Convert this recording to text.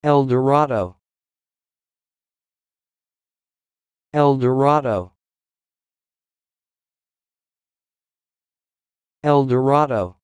El Dorado El Dorado El Dorado